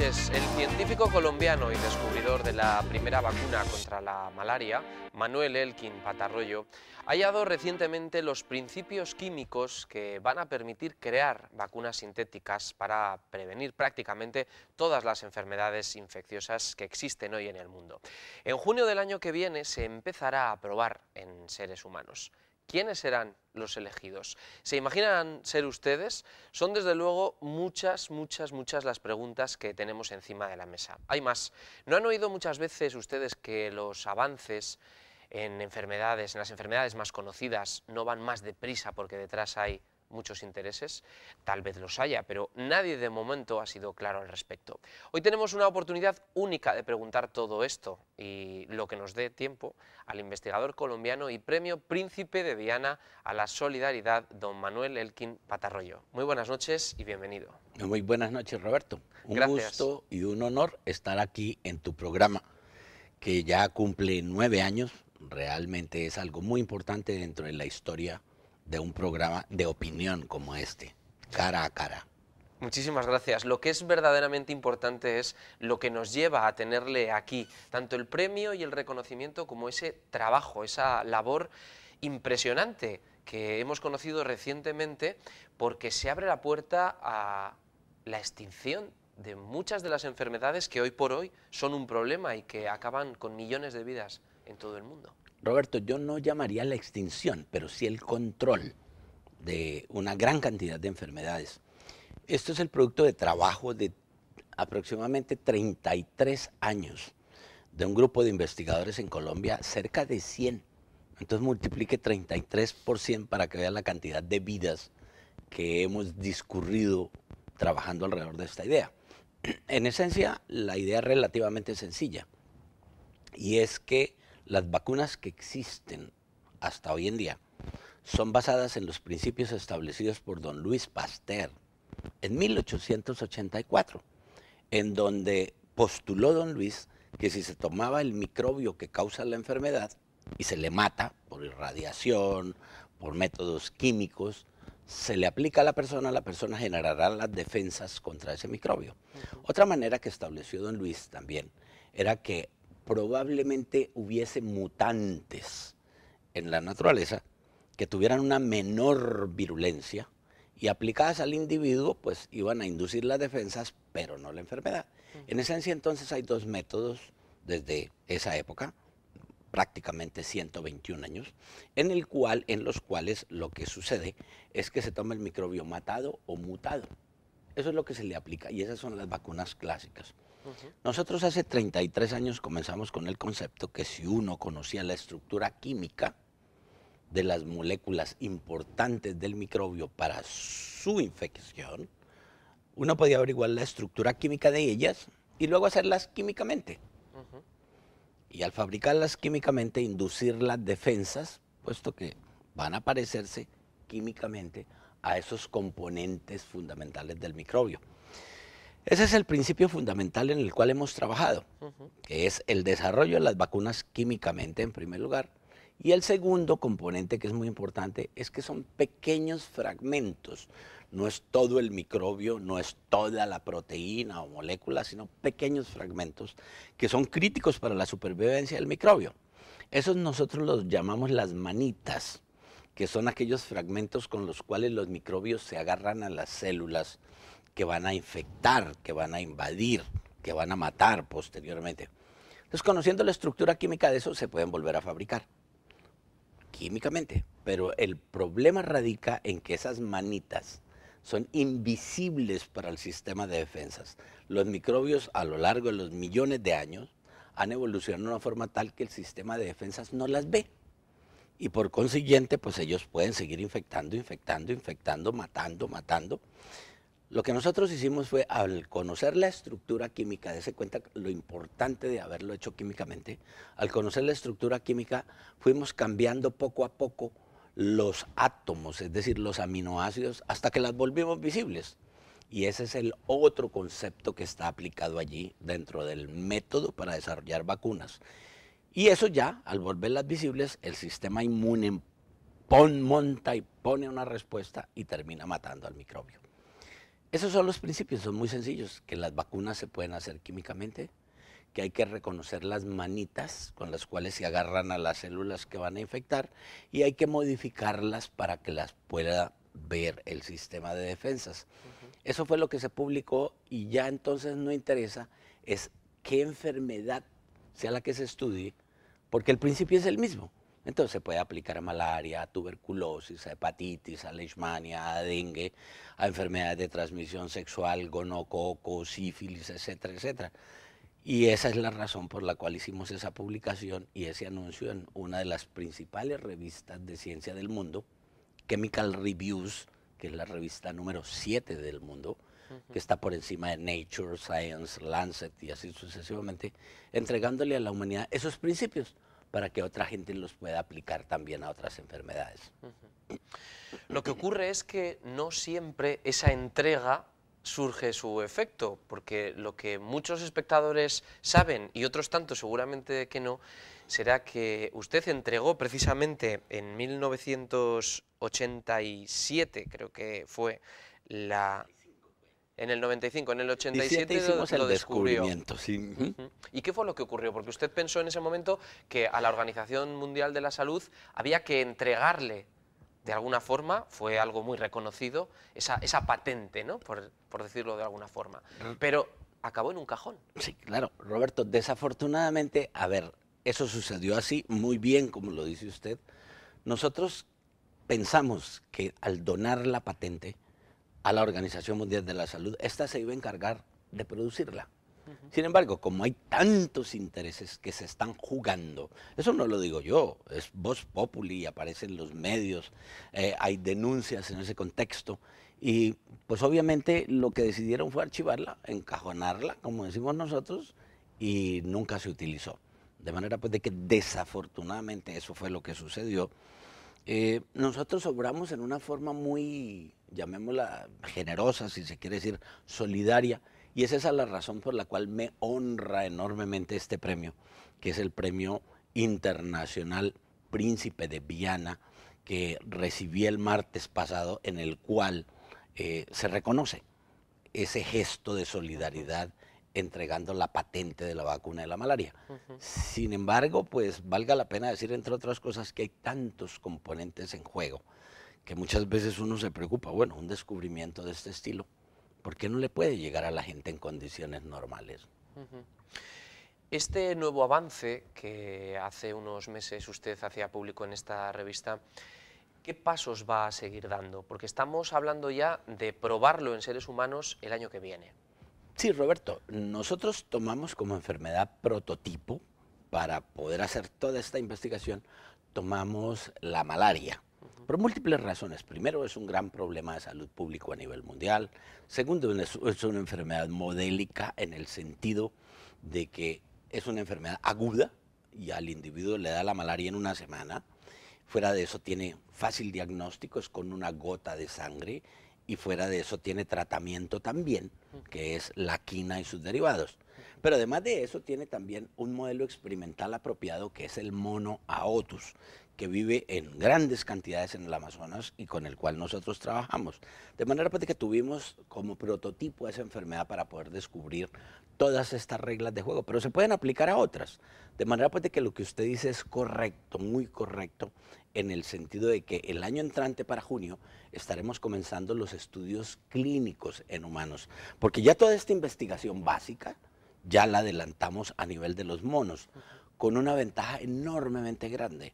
El científico colombiano y descubridor de la primera vacuna contra la malaria, Manuel Elkin Patarroyo, ha hallado recientemente los principios químicos que van a permitir crear vacunas sintéticas para prevenir prácticamente todas las enfermedades infecciosas que existen hoy en el mundo. En junio del año que viene se empezará a probar en seres humanos. ¿Quiénes serán los elegidos? ¿Se imaginan ser ustedes? Son desde luego muchas, muchas, muchas las preguntas que tenemos encima de la mesa. Hay más. ¿No han oído muchas veces ustedes que los avances en enfermedades, en las enfermedades más conocidas, no van más deprisa porque detrás hay muchos intereses, tal vez los haya, pero nadie de momento ha sido claro al respecto. Hoy tenemos una oportunidad única de preguntar todo esto y lo que nos dé tiempo al investigador colombiano y premio Príncipe de Diana a la Solidaridad, don Manuel Elkin Patarroyo. Muy buenas noches y bienvenido. Muy buenas noches, Roberto. Un gusto y un honor estar aquí en tu programa, que ya cumple nueve años. Realmente es algo muy importante dentro de la historia de un programa de opinión como este, cara a cara. Muchísimas gracias. Lo que es verdaderamente importante es lo que nos lleva a tenerle aquí, tanto el premio y el reconocimiento como ese trabajo, esa labor impresionante que hemos conocido recientemente porque se abre la puerta a la extinción de muchas de las enfermedades que hoy por hoy son un problema y que acaban con millones de vidas en todo el mundo. Roberto, yo no llamaría la extinción, pero sí el control de una gran cantidad de enfermedades. Esto es el producto de trabajo de aproximadamente 33 años de un grupo de investigadores en Colombia, cerca de 100. Entonces multiplique 33 por 100 para que vea la cantidad de vidas que hemos discurrido trabajando alrededor de esta idea. En esencia, la idea es relativamente sencilla y es que las vacunas que existen hasta hoy en día son basadas en los principios establecidos por don Luis Pasteur en 1884, en donde postuló don Luis que si se tomaba el microbio que causa la enfermedad y se le mata por irradiación, por métodos químicos, se le aplica a la persona, la persona generará las defensas contra ese microbio. Otra manera que estableció don Luis también era que probablemente hubiese mutantes en la naturaleza que tuvieran una menor virulencia y aplicadas al individuo, pues iban a inducir las defensas, pero no la enfermedad. En esencia, entonces hay dos métodos desde esa época, prácticamente 121 años, en, el cual, en los cuales lo que sucede es que se toma el microbio matado o mutado. Eso es lo que se le aplica y esas son las vacunas clásicas. Nosotros hace 33 años comenzamos con el concepto que si uno conocía la estructura química de las moléculas importantes del microbio para su infección, uno podía averiguar la estructura química de ellas y luego hacerlas químicamente. Y al fabricarlas químicamente, inducir las defensas, puesto que van a parecerse químicamente a esos componentes fundamentales del microbio. Ese es el principio fundamental en el cual hemos trabajado, que es el desarrollo de las vacunas químicamente en primer lugar. Y el segundo componente que es muy importante es que son pequeños fragmentos. No es todo el microbio, no es toda la proteína o molécula, sino pequeños fragmentos que son críticos para la supervivencia del microbio. Esos nosotros los llamamos las manitas, que son aquellos fragmentos con los cuales los microbios se agarran a las células que van a infectar, que van a invadir, que van a matar posteriormente. Entonces, conociendo la estructura química de eso, se pueden volver a fabricar químicamente. Pero el problema radica en que esas manitas son invisibles para el sistema de defensas. Los microbios a lo largo de los millones de años han evolucionado de una forma tal que el sistema de defensas no las ve. Y por consiguiente, pues ellos pueden seguir infectando, infectando, infectando, matando, matando. Lo que nosotros hicimos fue, al conocer la estructura química, de ese cuenta lo importante de haberlo hecho químicamente, al conocer la estructura química, fuimos cambiando poco a poco los átomos, es decir, los aminoácidos, hasta que las volvimos visibles. Y ese es el otro concepto que está aplicado allí dentro del método para desarrollar vacunas. Y eso ya, al volverlas visibles, el sistema inmune pon, monta y pone una respuesta y termina matando al microbio. Esos son los principios, son muy sencillos, que las vacunas se pueden hacer químicamente, que hay que reconocer las manitas con las cuales se agarran a las células que van a infectar y hay que modificarlas para que las pueda ver el sistema de defensas. Eso fue lo que se publicó y ya entonces no interesa es qué enfermedad sea la que se estudie, porque el principio es el mismo. Entonces se puede aplicar a malaria, a tuberculosis, a hepatitis, a leishmania, a dengue, a enfermedades de transmisión sexual, gonococo, sífilis, etcétera, etcétera. Y esa es la razón por la cual hicimos esa publicación y ese anuncio en una de las principales revistas de ciencia del mundo, Chemical Reviews, que es la revista número 7 del mundo, que está por encima de Nature, Science, Lancet y así sucesivamente, entregándole a la humanidad esos principios para que otra gente los pueda aplicar también a otras enfermedades. Lo que ocurre es que no siempre esa entrega surge su efecto, porque lo que muchos espectadores saben y otros tantos seguramente que no, será que usted entregó precisamente en 1987, creo que fue la en el 95, en el 87 lo, descubrió. ¿Y qué fue lo que ocurrió? Porque usted pensó en ese momento que a la Organización Mundial de la Salud había que entregarle, de alguna forma, fue algo muy reconocido, esa, patente, ¿no? Por, por decirlo de alguna forma. Pero acabó en un cajón. Sí, claro. Roberto, desafortunadamente, a ver, eso sucedió así, muy bien, como lo dice usted. Nosotros pensamos que al donar la patente, a la Organización Mundial de la Salud, esta se iba a encargar de producirla. Sin embargo, como hay tantos intereses que se están jugando, eso no lo digo yo, es Voz Populi, aparecen los medios, eh, hay denuncias en ese contexto, y pues obviamente lo que decidieron fue archivarla, encajonarla, como decimos nosotros, y nunca se utilizó. De manera pues de que desafortunadamente eso fue lo que sucedió. Eh, nosotros obramos en una forma muy llamémosla generosa, si se quiere decir, solidaria. Y esa es la razón por la cual me honra enormemente este premio, que es el premio internacional Príncipe de Viana, que recibí el martes pasado, en el cual eh, se reconoce ese gesto de solidaridad entregando la patente de la vacuna de la malaria. Sin embargo, pues valga la pena decir, entre otras cosas, que hay tantos componentes en juego que muchas veces uno se preocupa, bueno, un descubrimiento de este estilo, ¿por qué no le puede llegar a la gente en condiciones normales? Este nuevo avance que hace unos meses usted hacía público en esta revista, ¿qué pasos va a seguir dando? Porque estamos hablando ya de probarlo en seres humanos el año que viene. Sí, Roberto, nosotros tomamos como enfermedad prototipo para poder hacer toda esta investigación, tomamos la malaria por múltiples razones. Primero, es un gran problema de salud público a nivel mundial. Segundo, es una enfermedad modélica en el sentido de que es una enfermedad aguda y al individuo le da la malaria en una semana. Fuera de eso tiene fácil diagnóstico, es con una gota de sangre y fuera de eso tiene tratamiento también, que es la quina y sus derivados. Pero además de eso tiene también un modelo experimental apropiado que es el mono aotus, que vive en grandes cantidades en el Amazonas y con el cual nosotros trabajamos. De manera que tuvimos como prototipo esa enfermedad para poder descubrir todas estas reglas de juego, pero se pueden aplicar a otras. De manera que lo que usted dice es correcto, muy correcto, en el sentido de que el año entrante para junio estaremos comenzando los estudios clínicos en humanos, porque ya toda esta investigación básica ya la adelantamos a nivel de los monos, con una ventaja enormemente grande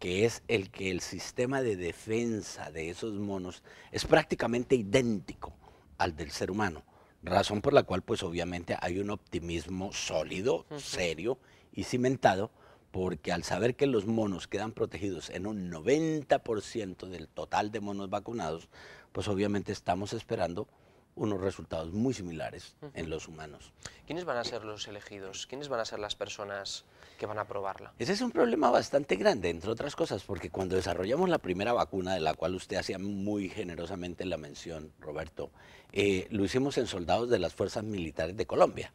que es el que el sistema de defensa de esos monos es prácticamente idéntico al del ser humano, razón por la cual pues obviamente hay un optimismo sólido, serio y cimentado, porque al saber que los monos quedan protegidos en un 90% del total de monos vacunados, pues obviamente estamos esperando unos resultados muy similares en los humanos. ¿Quiénes van a ser los elegidos? ¿Quiénes van a ser las personas que van a probarla? Ese es un problema bastante grande, entre otras cosas, porque cuando desarrollamos la primera vacuna, de la cual usted hacía muy generosamente la mención, Roberto, eh, lo hicimos en soldados de las fuerzas militares de Colombia.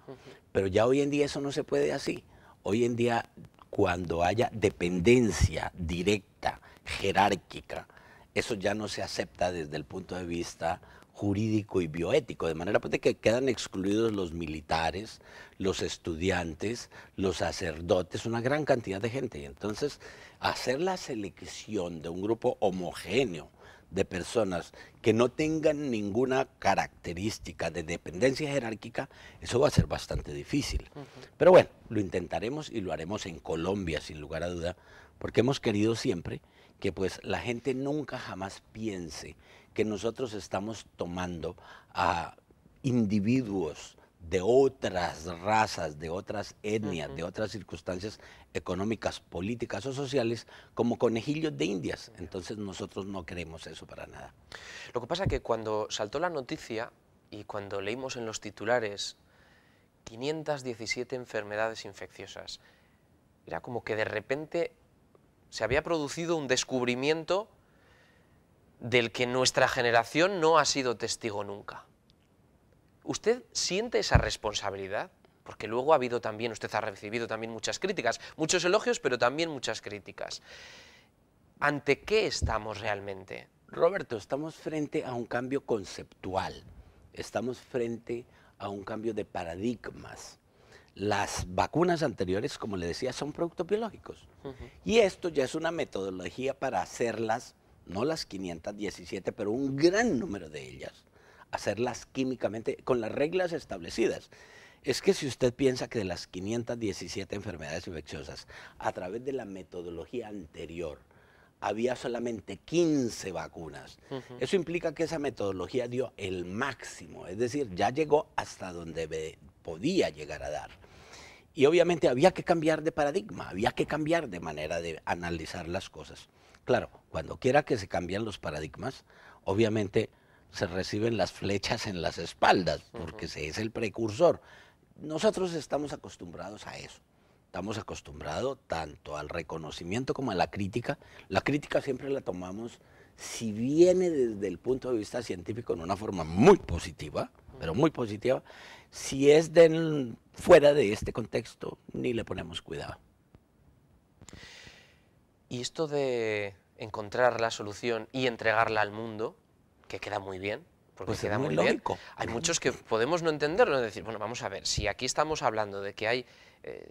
Pero ya hoy en día eso no se puede así. Hoy en día, cuando haya dependencia directa, jerárquica, eso ya no se acepta desde el punto de vista jurídico y bioético, de manera que quedan excluidos los militares, los estudiantes, los sacerdotes, una gran cantidad de gente. Y entonces, hacer la selección de un grupo homogéneo de personas que no tengan ninguna característica de dependencia jerárquica, eso va a ser bastante difícil. Pero bueno, lo intentaremos y lo haremos en Colombia, sin lugar a duda, porque hemos querido siempre que pues la gente nunca jamás piense que nosotros estamos tomando a individuos de otras razas, de otras etnias, de otras circunstancias económicas, políticas o sociales como conejillos de indias. Entonces nosotros no creemos eso para nada. Lo que pasa es que cuando saltó la noticia y cuando leímos en los titulares 517 enfermedades infecciosas, era como que de repente se había producido un descubrimiento del que nuestra generación no ha sido testigo nunca. ¿Usted siente esa responsabilidad? Porque luego ha habido también, usted ha recibido también muchas críticas, muchos elogios, pero también muchas críticas. ¿Ante qué estamos realmente? Roberto, estamos frente a un cambio conceptual, estamos frente a un cambio de paradigmas. Las vacunas anteriores, como le decía, son productos biológicos. Y esto ya es una metodología para hacerlas no las 517, pero un gran número de ellas, hacerlas químicamente con las reglas establecidas. Es que si usted piensa que de las 517 enfermedades infecciosas, a través de la metodología anterior, había solamente 15 vacunas. Eso implica que esa metodología dio el máximo, es decir, ya llegó hasta donde podía llegar a dar. Y obviamente había que cambiar de paradigma, había que cambiar de manera de analizar las cosas. Claro, cuando quiera que se cambien los paradigmas, obviamente se reciben las flechas en las espaldas, porque se es el precursor. Nosotros estamos acostumbrados a eso. Estamos acostumbrados tanto al reconocimiento como a la crítica. La crítica siempre la tomamos, si viene desde el punto de vista científico, en una forma muy positiva, pero muy positiva. Si es fuera de este contexto, ni le ponemos cuidado. Y esto de encontrar la solución y entregarla al mundo, que queda muy bien, porque pues queda muy, lógico. Hay muchos que podemos no entenderlo, decir, bueno, vamos a ver, si aquí estamos hablando de que hay eh,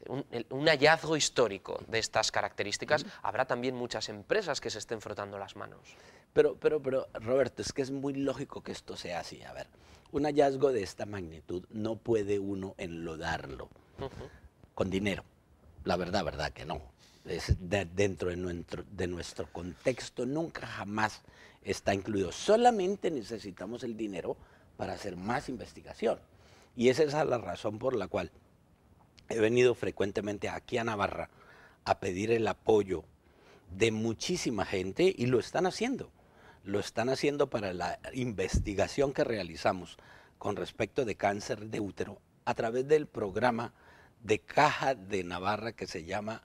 un, hallazgo histórico de estas características, habrá también muchas empresas que se estén frotando las manos. Pero, pero, pero, Roberto, es que es muy lógico que esto sea así. A ver, un hallazgo de esta magnitud no puede uno enlodarlo con dinero. La verdad, verdad que no dentro de nuestro, de nuestro contexto nunca jamás está incluido. Solamente necesitamos el dinero para hacer más investigación. Y esa es la razón por la cual he venido frecuentemente aquí a Navarra a pedir el apoyo de muchísima gente y lo están haciendo. Lo están haciendo para la investigación que realizamos con respecto de cáncer de útero a través del programa de Caja de Navarra que se llama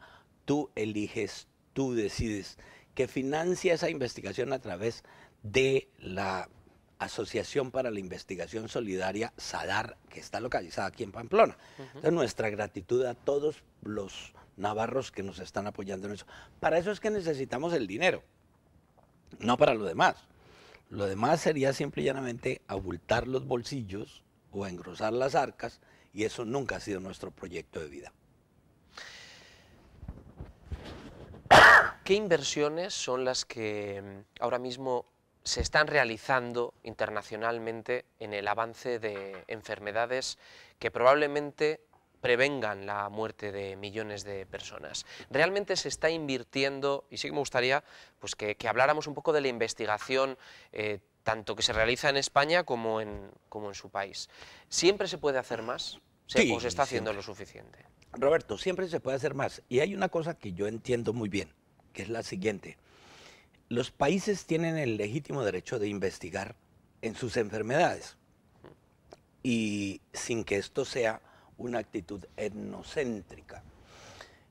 tú eliges, tú decides, que financia esa investigación a través de la Asociación para la Investigación Solidaria SADAR, que está localizada aquí en Pamplona. De nuestra gratitud a todos los navarros que nos están apoyando en eso. Para eso es que necesitamos el dinero, no para lo demás. Lo demás sería simplemente llanamente abultar los bolsillos o engrosar las arcas, y eso nunca ha sido nuestro proyecto de vida. ¿Qué inversiones son las que mm, ahora mismo se están realizando internacionalmente en el avance de enfermedades que probablemente prevengan la muerte de millones de personas. Realmente se está invirtiendo, y sí que me gustaría pues, que, habláramos un poco de la investigación, eh, tanto que se realiza en España como en, como en su país. ¿Siempre se puede hacer más? ¿O se está haciendo lo suficiente? Roberto, siempre se puede hacer más. Y hay una cosa que yo entiendo muy bien es la siguiente. Los países tienen el legítimo derecho de investigar en sus enfermedades y sin que esto sea una actitud etnocéntrica.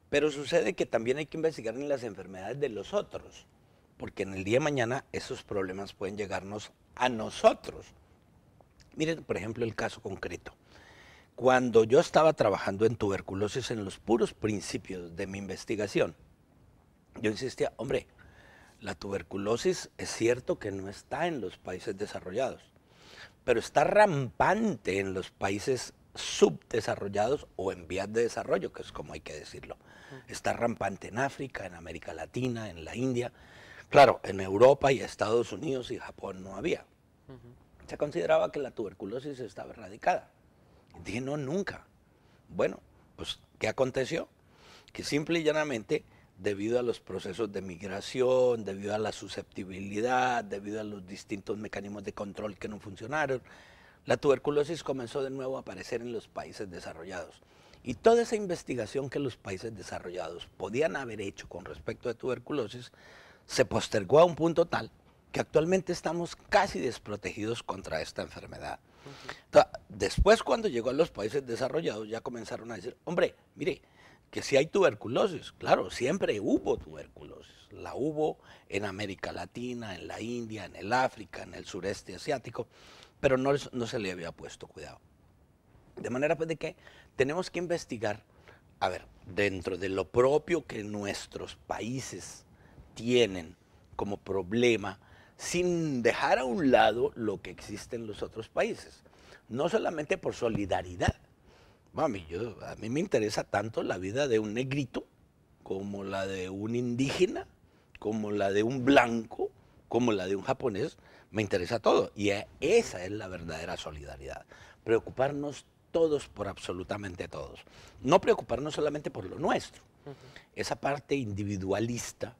Pero sucede que también hay que investigar en las enfermedades de los otros, porque en el día de mañana esos problemas pueden llegarnos a nosotros. Miren, por ejemplo, el caso concreto. Cuando yo estaba trabajando en tuberculosis en los puros principios de mi investigación, yo insistía, hombre, la tuberculosis es cierto que no está en los países desarrollados, pero está rampante en los países subdesarrollados o en vías de desarrollo, que es como hay que decirlo. Está rampante en África, en América Latina, en la India. Claro, en Europa y Estados Unidos y Japón no había. Se consideraba que la tuberculosis estaba erradicada. Y dije, no, nunca. Bueno, pues, ¿qué aconteció? Que simple y llanamente debido a los procesos de migración, debido a la susceptibilidad, debido a los distintos mecanismos de control que no funcionaron, la tuberculosis comenzó de nuevo a aparecer en los países desarrollados. Y toda esa investigación que los países desarrollados podían haber hecho con respecto a tuberculosis se postergó a un punto tal que actualmente estamos casi desprotegidos contra esta enfermedad. después, cuando llegó a los países desarrollados, ya comenzaron a decir, hombre, mire, que si hay tuberculosis, claro, siempre hubo tuberculosis, la hubo en América Latina, en la India, en el África, en el sureste asiático, pero no, se le había puesto cuidado. De manera pues de que tenemos que investigar, a ver, dentro de lo propio que nuestros países tienen como problema, sin dejar a un lado lo que existe en los otros países, no solamente por solidaridad, Mami, yo, a mí me interesa tanto la vida de un negrito como la de un indígena, como la de un blanco, como la de un japonés. Me interesa todo. Y e, esa es la verdadera solidaridad. Preocuparnos todos por absolutamente todos. No preocuparnos solamente por lo nuestro. Esa parte individualista,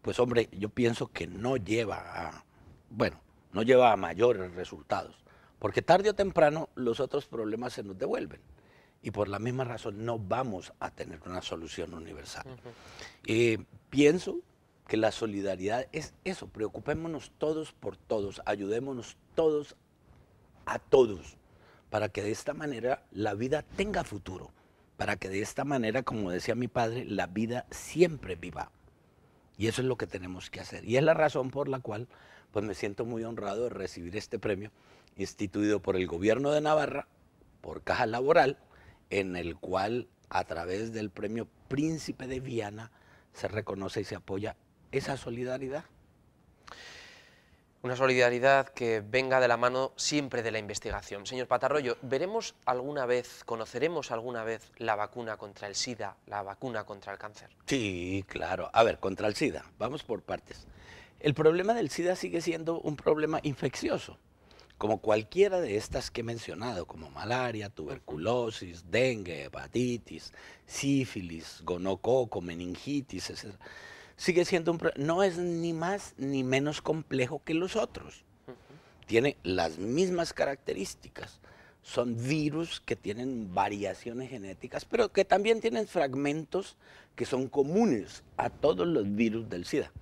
pues hombre, yo pienso que no lleva a, bueno, no lleva a mayores resultados, porque tarde o temprano los otros problemas se nos devuelven y por la misma razón no vamos a tener una solución universal. Eh, pienso que la solidaridad es eso, preocupémonos todos por todos, ayudémonos todos a todos, para que de esta manera la vida tenga futuro, para que de esta manera, como decía mi padre, la vida siempre viva. Y eso es lo que tenemos que hacer. Y es la razón por la cual pues me siento muy honrado de recibir este premio instituido por el gobierno de Navarra, por Caja Laboral, en el cual a través del premio Príncipe de Viana se reconoce y se apoya esa solidaridad. Una solidaridad que venga de la mano siempre de la investigación. Señor Patarroyo, ¿veremos alguna vez, conoceremos alguna vez la vacuna contra el SIDA, la vacuna contra el cáncer? Sí, claro. A ver, contra el SIDA, vamos por partes. El problema del SIDA sigue siendo un problema infeccioso como cualquiera de estas que he mencionado, como malaria, tuberculosis, dengue, hepatitis, sífilis, gonococo, meningitis, etc., sigue siendo un no es ni más ni menos complejo que los otros. Tiene las mismas características. Son virus que tienen variaciones genéticas, pero que también tienen fragmentos que son comunes a todos los virus del SIDA.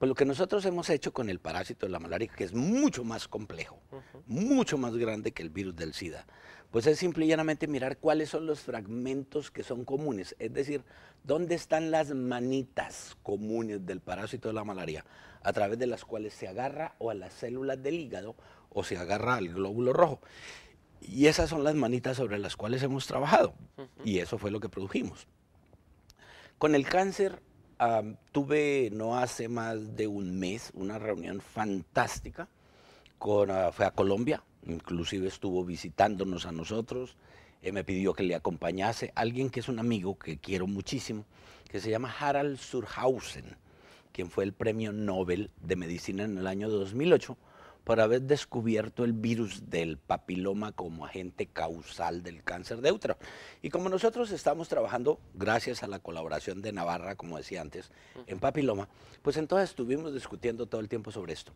Pues lo que nosotros hemos hecho con el parásito de la malaria, que es mucho más complejo, mucho más grande que el virus del SIDA, pues es simplemente llanamente mirar cuáles son los fragmentos que son comunes, es decir, dónde están las manitas comunes del parásito de la malaria, a través de las cuales se agarra o a las células del hígado o se agarra al glóbulo rojo. Y esas son las manitas sobre las cuales hemos trabajado. Y eso fue lo que produjimos. Con el cáncer tuve no hace más de un mes una reunión fantástica con, ah, fue a Colombia, inclusive estuvo visitándonos a nosotros, eh, me pidió que le acompañase alguien que es un amigo que quiero muchísimo, que se llama Harald Surhausen, quien fue el premio Nobel de Medicina en el año 2008 por haber descubierto el virus del papiloma como agente causal del cáncer de útero. Y como nosotros estamos trabajando, gracias a la colaboración de Navarra, como decía antes, en papiloma, pues entonces estuvimos discutiendo todo el tiempo sobre esto.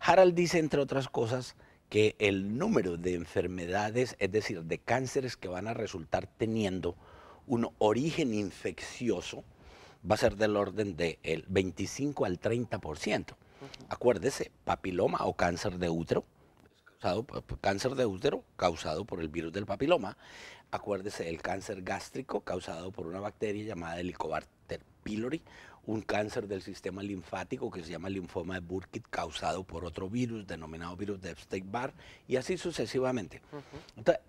Harald dice, entre otras cosas, que el número de enfermedades, es decir, de cánceres que van a resultar teniendo un origen infeccioso, va a ser del orden del 25 al 30%. Acuérdese, papiloma o cáncer de útero, causado, cáncer de útero causado por el virus del papiloma. Acuérdese el cáncer gástrico causado por una bacteria llamada Helicobacter pylori, un cáncer del sistema linfático que se llama linfoma de Burkitt causado por otro virus denominado virus de Epstein-Barr y así sucesivamente. Entonces,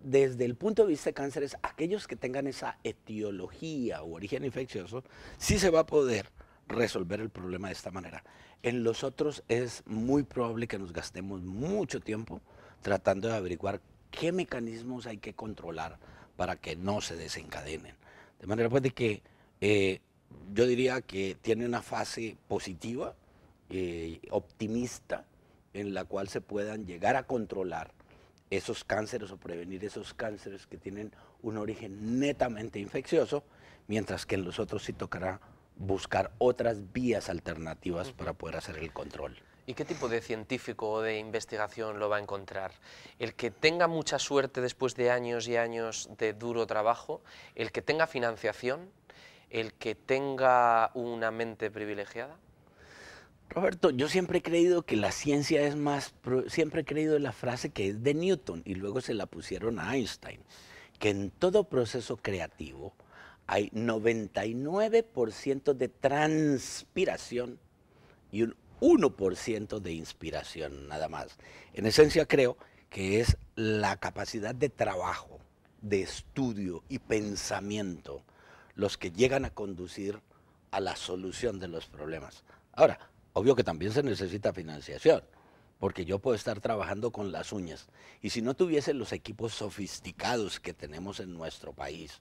desde el punto de vista de cánceres, aquellos que tengan esa etiología o origen infeccioso, sí se va a poder resolver el problema de esta manera. En los otros es muy probable que nos gastemos mucho tiempo tratando de averiguar qué mecanismos hay que controlar para que no se desencadenen. De manera pues que eh, yo diría que tiene una fase positiva, eh, optimista, en la cual se puedan llegar a controlar esos cánceres o prevenir esos cánceres que tienen un origen netamente infeccioso, mientras que en los otros sí tocará buscar otras vías alternativas para poder hacer el control. ¿Y qué tipo de científico o de investigación lo va a encontrar? ¿El que tenga mucha suerte después de años y años de duro trabajo? ¿El que tenga financiación? ¿El que tenga una mente privilegiada? Roberto, yo siempre he creído que la ciencia es más, siempre he creído la frase que es de Newton y luego se la pusieron a Einstein, que en todo proceso creativo hay 99% de transpiración y un 1% de inspiración nada más. En esencia creo que es la capacidad de trabajo, de estudio y pensamiento los que llegan a conducir a la solución de los problemas. Ahora, obvio que también se necesita financiación, porque yo puedo estar trabajando con las uñas. Y si no tuviese los equipos sofisticados que tenemos en nuestro país,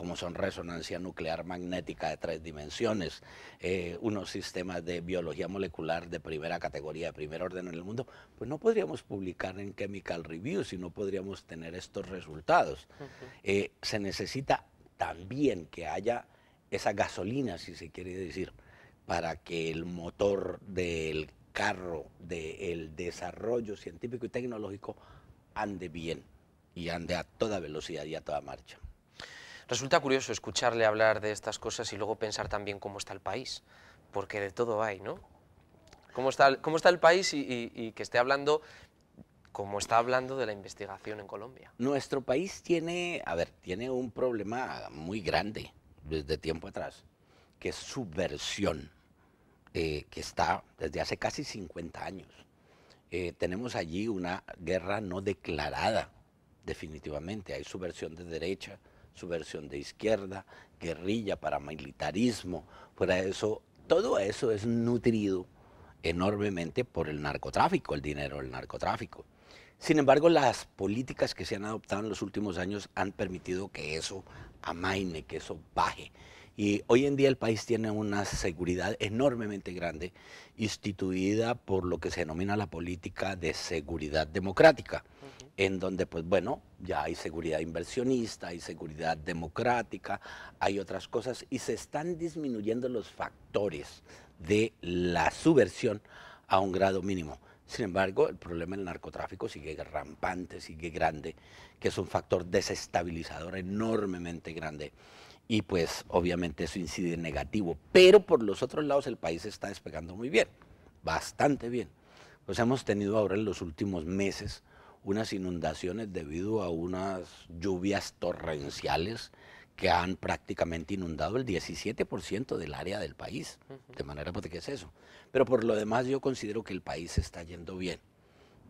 como son resonancia nuclear magnética de tres dimensiones, eh, unos sistemas de biología molecular de primera categoría, de primer orden en el mundo, pues no podríamos publicar en Chemical Review si no podríamos tener estos resultados. Eh, se necesita también que haya esa gasolina, si se quiere decir, para que el motor del carro, del desarrollo científico y tecnológico, ande bien y ande a toda velocidad y a toda marcha. Resulta curioso escucharle hablar de estas cosas y luego pensar también cómo está el país, porque de todo hay, ¿no? ¿Cómo está, el país y, que esté hablando como está hablando de la investigación en Colombia? Nuestro país tiene, a ver, tiene un problema muy grande desde tiempo atrás, que es subversión, eh, que está desde hace casi 50 años. Eh, tenemos allí una guerra no declarada, definitivamente. Hay subversión de derecha, subversión de izquierda, guerrilla, paramilitarismo, fuera eso, todo eso es nutrido enormemente por el narcotráfico, el dinero del narcotráfico. Sin embargo, las políticas que se han adoptado en los últimos años han permitido que eso amaine, que eso baje. Y hoy en día el país tiene una seguridad enormemente grande, instituida por lo que se denomina la política de seguridad democrática, en donde, pues bueno, ya hay seguridad inversionista, hay seguridad democrática, hay otras cosas, y se están disminuyendo los factores de la subversión a un grado mínimo. Sin embargo, el problema del narcotráfico sigue rampante, sigue grande, que es un factor desestabilizador enormemente grande y pues obviamente eso incide en negativo. Pero por los otros lados el país está despegando muy bien, bastante bien. Pues hemos tenido ahora en los últimos meses unas inundaciones debido a unas lluvias torrenciales que han prácticamente inundado el 17% del área del país. De manera, pues, ¿qué es eso? Pero por lo demás yo considero que el país está yendo bien.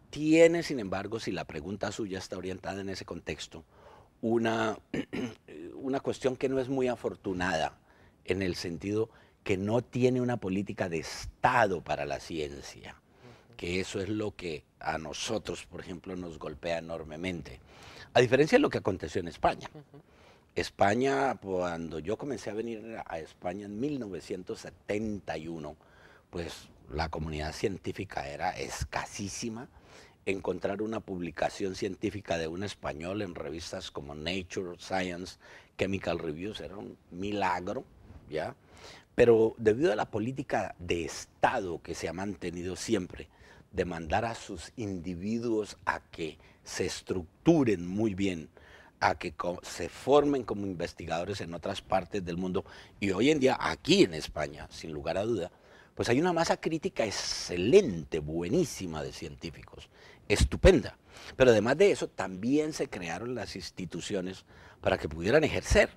Tiene, sin embargo, si la pregunta suya está orientada en ese contexto, una eh, una cuestión que no es muy afortunada en el sentido que no tiene una política de Estado para la ciencia, que eso es lo que a nosotros, por ejemplo, nos golpea enormemente. A diferencia de lo que aconteció en España. España, cuando yo comencé a venir a España en 1971, pues la comunidad científica era escasísima, encontrar una publicación científica de un español en revistas como Nature, Science, Chemical Reviews, era un milagro, ¿ya? Pero debido a la política de Estado que se ha mantenido siempre, de mandar a sus individuos a que se estructuren muy bien, a que se formen como investigadores en otras partes del mundo y hoy en día aquí en España, sin lugar a duda, pues hay una masa crítica excelente, buenísima de científicos, estupenda. Pero además de eso, también se crearon las instituciones para que pudieran ejercer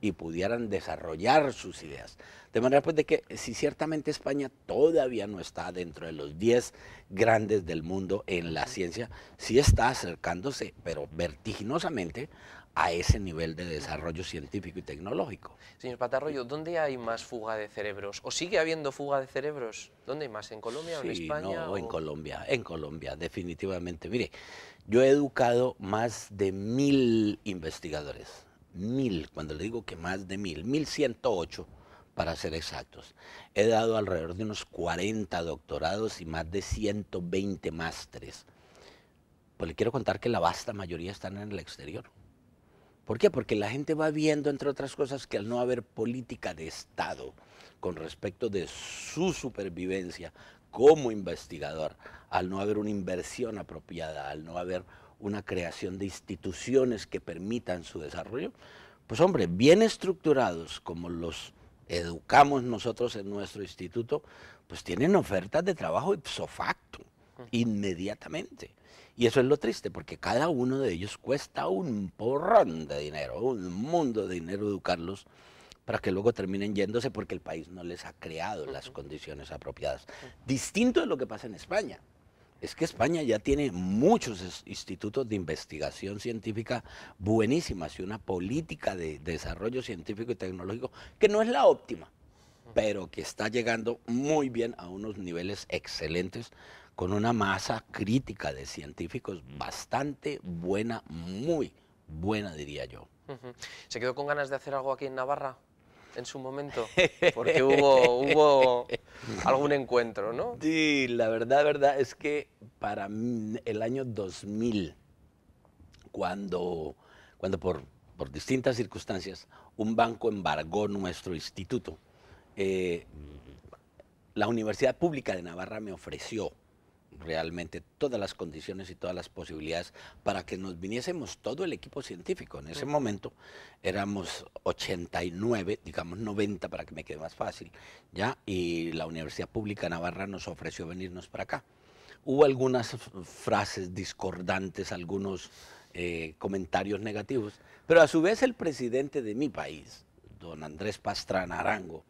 y pudieran desarrollar sus ideas. De manera pues de que si ciertamente España todavía no está dentro de los 10 grandes del mundo en la ciencia, sí está acercándose, pero vertiginosamente, a ese nivel de desarrollo científico y tecnológico. Señor Patarroyo, ¿dónde hay más fuga de cerebros? ¿O sigue habiendo fuga de cerebros? ¿Dónde hay más? ¿En Colombia o en España? No, en Colombia, en Colombia, definitivamente. Mire, yo he educado más de mil investigadores, mil, cuando le digo que más de mil, mil ciento ocho para ser exactos. He dado alrededor de unos 40 doctorados y más de 120 másteres. Pues le quiero contar que la vasta mayoría están en el exterior ¿Por qué? Porque la gente va viendo, entre otras cosas, que al no haber política de Estado con respecto de su supervivencia como investigador, al no haber una inversión apropiada, al no haber una creación de instituciones que permitan su desarrollo, pues hombre, bien estructurados como los educamos nosotros en nuestro instituto, pues tienen ofertas de trabajo ipso facto, inmediatamente. Y eso es lo triste, porque cada uno de ellos cuesta un porrón de dinero, un mundo de dinero educarlos para que luego terminen yéndose porque el país no les ha creado las condiciones apropiadas. Distinto de lo que pasa en España. Es que España ya tiene muchos institutos de investigación científica buenísimas y una política de desarrollo científico y tecnológico que no es la óptima, pero que está llegando muy bien a unos niveles excelentes con una masa crítica de científicos bastante buena, muy buena diría yo. ¿Se quedó con ganas de hacer algo aquí en Navarra? en su momento, porque hubo, algún encuentro, ¿no? Sí, la verdad, verdad es que para el año 2000, cuando, cuando por, distintas circunstancias un banco embargó nuestro instituto, eh, la Universidad Pública de Navarra me ofreció realmente todas las condiciones y todas las posibilidades para que nos viniésemos todo el equipo científico. En ese momento éramos 89, digamos 90 para que me quede más fácil, ¿ya? Y la Universidad Pública Navarra nos ofreció venirnos para acá. Hubo algunas frases discordantes, algunos eh, comentarios negativos, pero a su vez el presidente de mi país, don Andrés Pastrana Arango,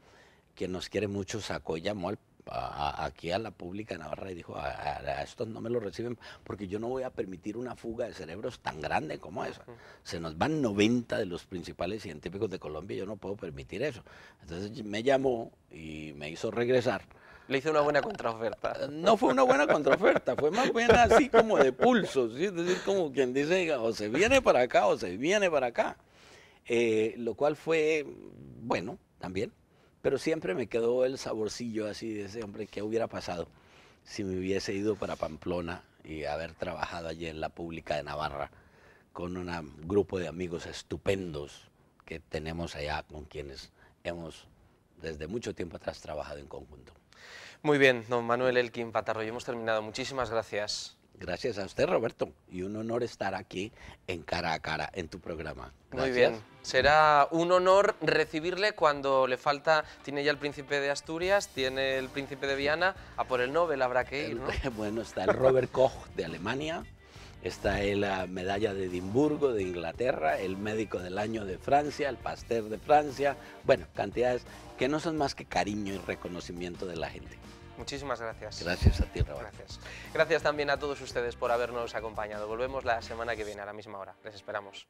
que nos quiere mucho, sacó y llamó al aquí a la pública Navarra y dijo, a, estos no me lo reciben porque yo no voy a permitir una fuga de cerebros tan grande como esa. Se nos van 90 de los principales científicos de Colombia y yo no puedo permitir eso. Entonces me llamó y me hizo regresar. Le hizo una buena contraoferta. Eh, no fue una buena contraoferta, fue más bien así como de pulso, es decir, como quien dice, o se viene para acá o se viene para acá. Eh, lo cual fue bueno también, pero siempre me quedó el saborcillo así de ese hombre, que hubiera pasado si me hubiese ido para Pamplona y haber trabajado allí en la Pública de Navarra con un grupo de amigos estupendos que tenemos allá, con quienes hemos desde mucho tiempo atrás trabajado en conjunto? Muy bien, don Manuel Elkin y hemos terminado. Muchísimas gracias. Gracias a usted, Roberto. Y un honor estar aquí en cara a cara en tu programa. Muy bien. Será un honor recibirle cuando le falta. Tiene ya el príncipe de Asturias, tiene el príncipe de Viana. A por el Nobel habrá que ir, ¿no? bueno, está el Robert Koch de Alemania. Está la ah, medalla de Edimburgo de Inglaterra, el médico del año de Francia, el Pasteur de Francia. Bueno, cantidades que no son más que cariño y reconocimiento de la gente. Muchísimas gracias. Gracias a ti, Raúl. Gracias. Gracias también a todos ustedes por habernos acompañado. Volvemos la semana que viene a la misma hora. Les esperamos.